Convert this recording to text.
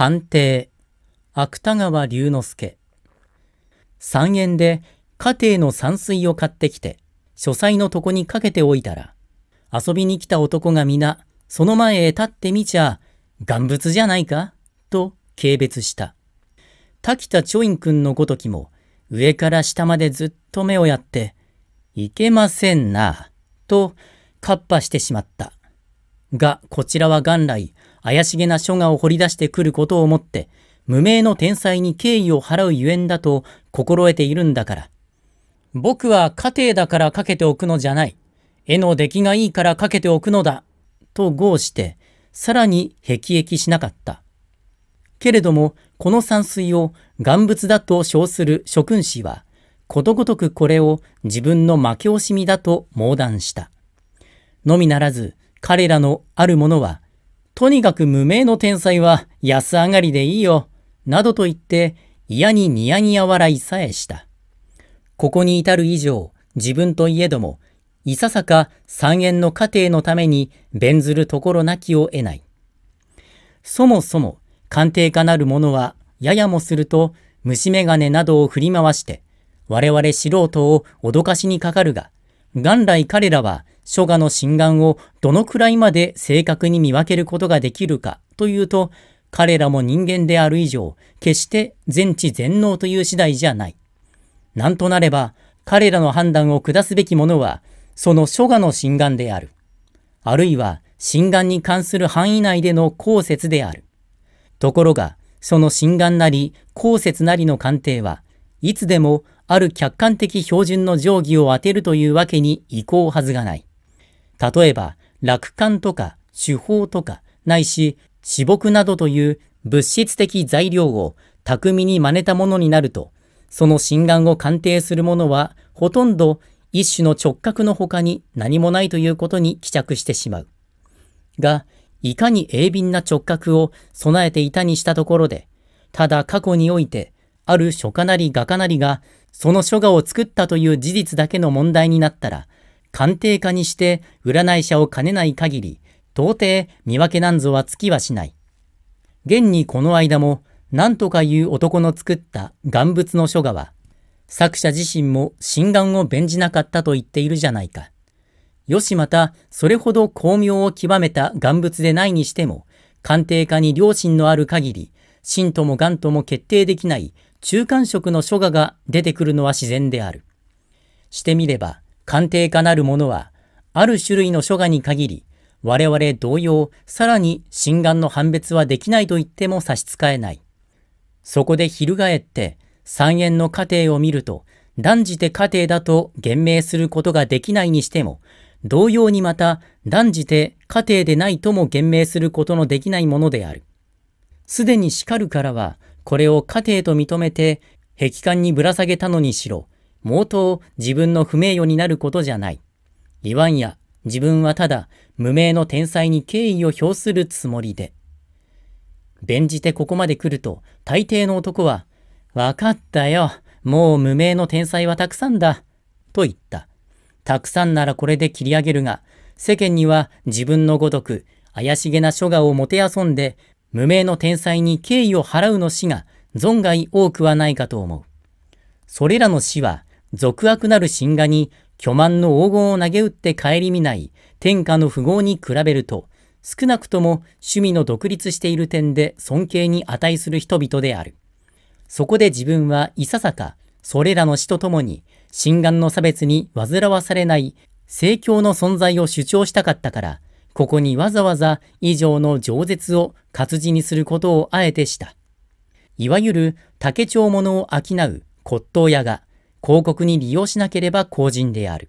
官邸、芥川龍之介。3円で家庭の山水を買ってきて、書斎の床にかけておいたら、遊びに来た男が皆、その前へ立ってみちゃ、願物じゃないかと軽蔑した。滝田チョイン君のごときも、上から下までずっと目をやって、いけませんな、と、カッパしてしまった。が、こちらは元来、怪しげな書画を掘り出してくることをもって、無名の天才に敬意を払うゆえんだと心得ているんだから。僕は家庭だからかけておくのじゃない。絵の出来がいいからかけておくのだ。と豪して、さらに辟易しなかった。けれども、この山水を願仏だと称する諸君子は、ことごとくこれを自分の負け惜しみだと猛談した。のみならず、彼らのあるものは、とにかく無名の天才は安上がりでいいよ、などと言って嫌にニヤニヤ笑いさえした。ここに至る以上、自分といえども、いささか三円の家庭のために弁ずるところなきを得ない。そもそも、鑑定家なる者は、ややもすると、虫眼鏡などを振り回して、我々素人を脅かしにかかるが、元来彼らは書画の心眼をどのくらいまで正確に見分けることができるかというと、彼らも人間である以上、決して全知全能という次第じゃない。なんとなれば、彼らの判断を下すべきものは、その書画の心眼である。あるいは、心眼に関する範囲内での公説である。ところが、その心眼なり、公説なりの鑑定は、いつでもある客観的標準の定規を当てるというわけに移行はずがない。例えば、楽観とか手法とか、ないし、死木などという物質的材料を巧みに真似たものになると、その心眼を鑑定するものは、ほとんど一種の直角の他に何もないということに帰着してしまう。が、いかに鋭敏な直角を備えていたにしたところで、ただ過去において、ある書家なり画家なりがその書画を作ったという事実だけの問題になったら、鑑定家にして占い者を兼ねない限り、到底見分けなんぞはつきはしない。現にこの間も、何とかいう男の作った願仏の書画は、作者自身も心眼を弁じなかったと言っているじゃないか。よしまた、それほど巧妙を極めた願仏でないにしても、鑑定家に良心のある限り、真とも癌とも決定できない中間色の諸画が出てくるのは自然である。してみれば、鑑定家なるものは、ある種類の諸画に限り、我々同様、さらに心眼の判別はできないと言っても差し支えない。そこで翻って、三円の過程を見ると、断じて過程だと言明することができないにしても、同様にまた断じて過程でないとも言明することのできないものである。すでに叱るからは、これを家庭と認めて、壁間にぶら下げたのにしろ、毛頭自分の不名誉になることじゃない。言わんや、自分はただ、無名の天才に敬意を表するつもりで。弁じてここまで来ると、大抵の男は、わかったよ、もう無名の天才はたくさんだ、と言った。たくさんならこれで切り上げるが、世間には自分のごとく、怪しげな書画をもてあそんで、無名の天才に敬意を払うの死が存外多くはないかと思う。それらの死は、俗悪なる神話に巨万の黄金を投げ打って顧みない天下の富豪に比べると、少なくとも趣味の独立している点で尊敬に値する人々である。そこで自分はいささか、それらの死とともに、神眼の差別に煩わされない、政教の存在を主張したかったから、ここにわざわざ以上の饒舌を活字にすることをあえてした。いわゆる竹町物を商う骨董屋が広告に利用しなければ公人である。